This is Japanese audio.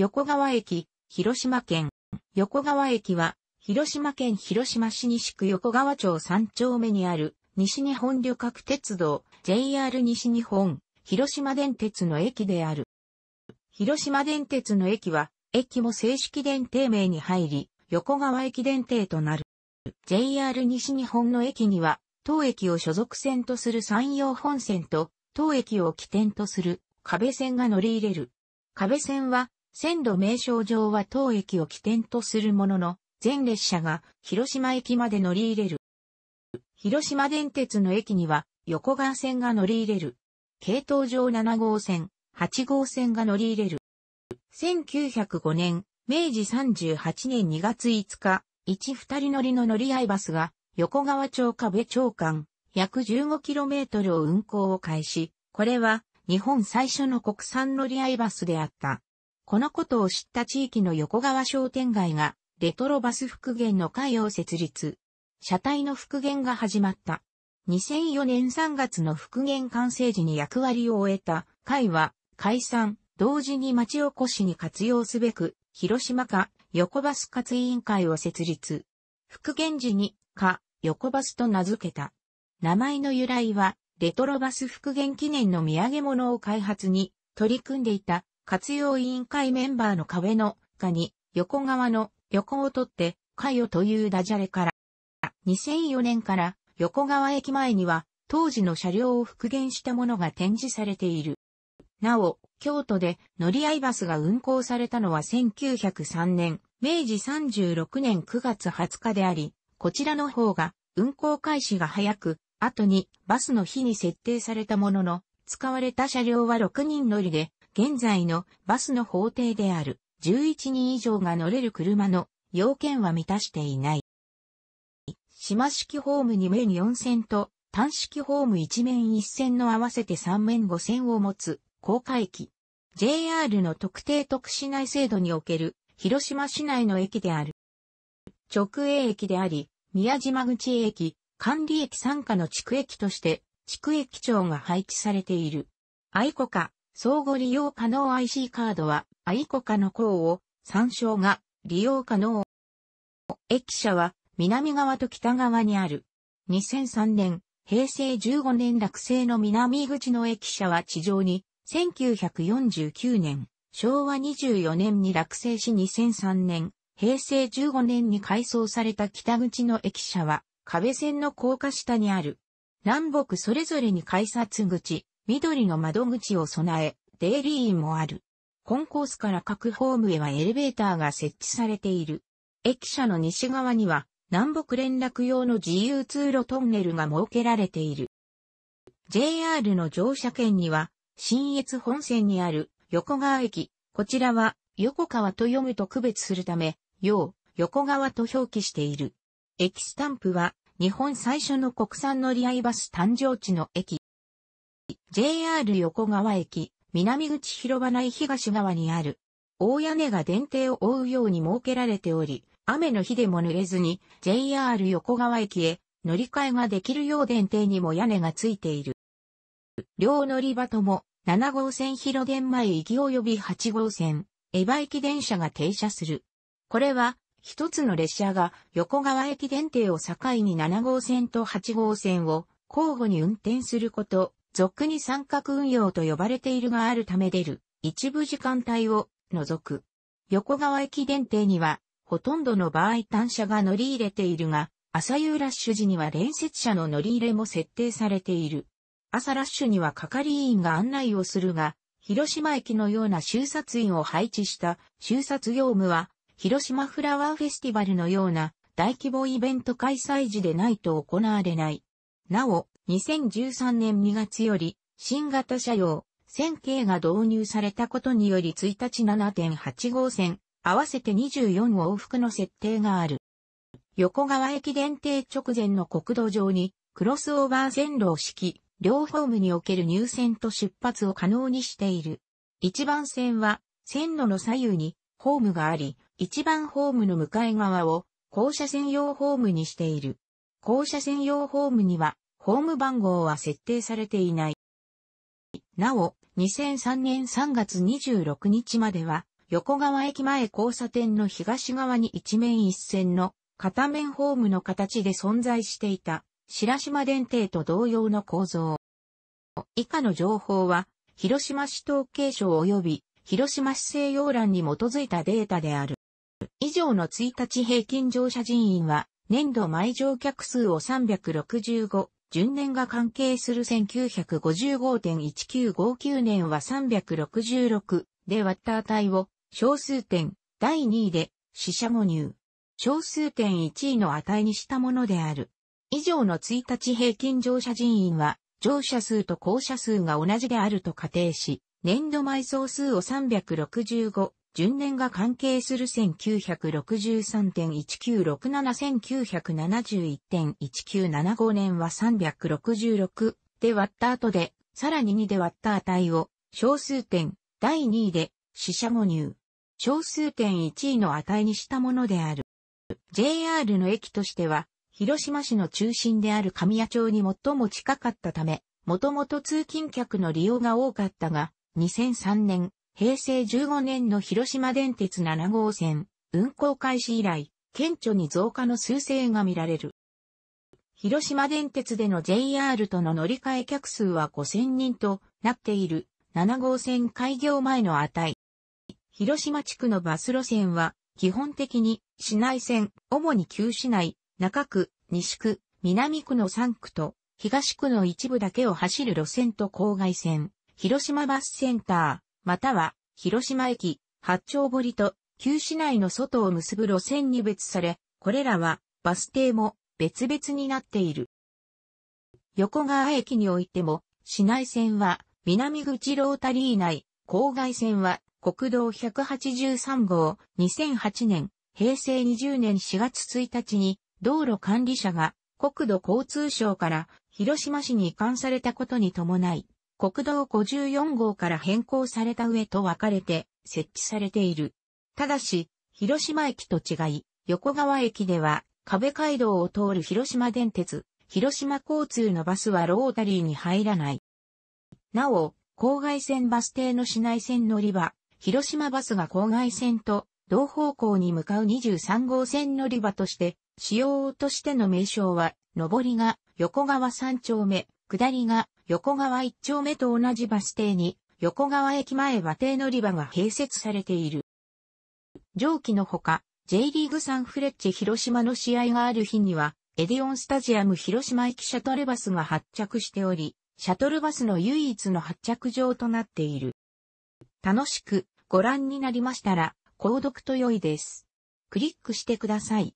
横川駅、広島県。横川駅は、広島県広島市西区横川町三丁目にある、西日本旅客鉄道、JR 西日本、広島電鉄の駅である。広島電鉄の駅は、駅も正式電停名に入り、横川駅電停となる。JR 西日本の駅には、当駅を所属線とする山陽本線と、当駅を起点とする、壁線が乗り入れる。壁線は、線路名称上は当駅を起点とするものの、全列車が広島駅まで乗り入れる。広島電鉄の駅には横川線が乗り入れる。系統上7号線、8号線が乗り入れる。1905年、明治38年2月5日、一二人乗りの乗り合いバスが横川町壁町間、約 15km を運行を開始、これは日本最初の国産乗り合いバスであった。このことを知った地域の横川商店街が、レトロバス復元の会を設立。車体の復元が始まった。2004年3月の復元完成時に役割を終えた会は、解散、同時に町おこしに活用すべく、広島課横バス活委員会を設立。復元時に、課横バスと名付けた。名前の由来は、レトロバス復元記念の土産物を開発に取り組んでいた活用委員会メンバーの壁のがに横側の横を取って、かよというダジャレから、2004年から横川駅前には当時の車両を復元したものが展示されている。なお、京都で乗り合いバスが運行されたのは1903年、明治36年9月20日であり、こちらの方が運行開始が早く、後にバスの日に設定されたものの、使われた車両は6人乗りで、現在のバスの法定である11人以上が乗れる車の要件は満たしていない。島式ホーム2面4線と単式ホーム1面1線の合わせて3面5線を持つ高架駅。JR の特定特市内制度における広島市内の駅である。直営駅であり、宮島口駅、管理駅参加の地区駅として、地区駅長が配置されている。愛子か。相互利用可能 IC カードは、アイコカの項を、参照が利用可能。駅舎は、南側と北側にある。2003年、平成15年落成の南口の駅舎は地上に、1949年、昭和24年に落成し2003年、平成15年に改装された北口の駅舎は、壁線の高架下にある。南北それぞれに改札口、緑の窓口を備え、デイリーンもある。コンコースから各ホームへはエレベーターが設置されている。駅舎の西側には、南北連絡用の自由通路トンネルが設けられている。JR の乗車券には、新越本線にある横川駅、こちらは横川と読むと区別するため、要、横川と表記している。駅スタンプは、日本最初の国産乗り合いバス誕生地の駅。JR 横川駅、南口広場内東側にある。大屋根が電停を覆うように設けられており、雨の日でも濡れずに JR 横川駅へ乗り換えができるよう電停にも屋根がついている。両乗り場とも7号線広電前行き及び8号線、江場駅電車が停車する。これは一つの列車が横川駅電停を境に7号線と8号線を交互に運転すること俗に三角運用と呼ばれているがあるため出る一部時間帯を除く。横川駅電停にはほとんどの場合単車が乗り入れているが、朝夕ラッシュ時には連接車の乗り入れも設定されている。朝ラッシュには係員が案内をするが、広島駅のような修察員を配置した修察業務は、広島フラワーフェスティバルのような大規模イベント開催時でないと行われない。なお、2013年2月より、新型車用、1000系が導入されたことにより1日7.8号線、合わせて24往復の設定がある。横川駅電停直前の国道上に、クロスオーバー線路を敷き、両ホームにおける入線と出発を可能にしている。一番線は、線路の左右に、ホームがあり、一番ホームの向かい側を、校舎専用ホームにしている。校舎専用ホームには、ホーム番号は設定されていない。なお、2003年3月26日までは、横川駅前交差点の東側に一面一線の片面ホームの形で存在していた白島電停と同様の構造。以下の情報は、広島市統計省及び広島市西洋欄に基づいたデータである。以上の1日平均乗車人員は、年度毎乗客数を365順年が関係する1955.1959年は366で割った値を小数点第2位で死者誤入。小数点1位の値にしたものである。以上の1日平均乗車人員は乗車数と降車数が同じであると仮定し、年度埋葬数を365順年が関係する1963.19671971.1975年は366で割った後で、さらに2で割った値を、小数点、第2位で、死者誤入。小数点1位の値にしたものである。JR の駅としては、広島市の中心である神谷町に最も近かったため、もともと通勤客の利用が多かったが、2003年、平成15年の広島電鉄7号線、運行開始以来、顕著に増加の趨勢が見られる。広島電鉄での JR との乗り換え客数は5000人となっている7号線開業前の値。広島地区のバス路線は基本的に市内線、主に旧市内、中区、西区、南区の3区と東区の一部だけを走る路線と郊外線、広島バスセンター、または、広島駅、八丁堀と、旧市内の外を結ぶ路線に別され、これらは、バス停も別々になっている。横川駅においても、市内線は、南口ロータリー内、郊外線は、国道183号、2008年、平成20年4月1日に、道路管理者が、国土交通省から広島市に移管されたことに伴い、国道54号から変更された上と分かれて設置されている。ただし、広島駅と違い、横川駅では壁街道を通る広島電鉄、広島交通のバスはロータリーに入らない。なお、郊外線バス停の市内線乗り場、広島バスが郊外線と同方向に向かう23号線乗り場として、使用としての名称は、上りが横川3丁目、下りが横川一丁目と同じバス停に、横川駅前和停乗り場が併設されている。上記のほか、J リーグサンフレッチェ広島の試合がある日には、エディオンスタジアム広島駅シャトルバスが発着しており、シャトルバスの唯一の発着場となっている。楽しくご覧になりましたら、購読と良いです。クリックしてください。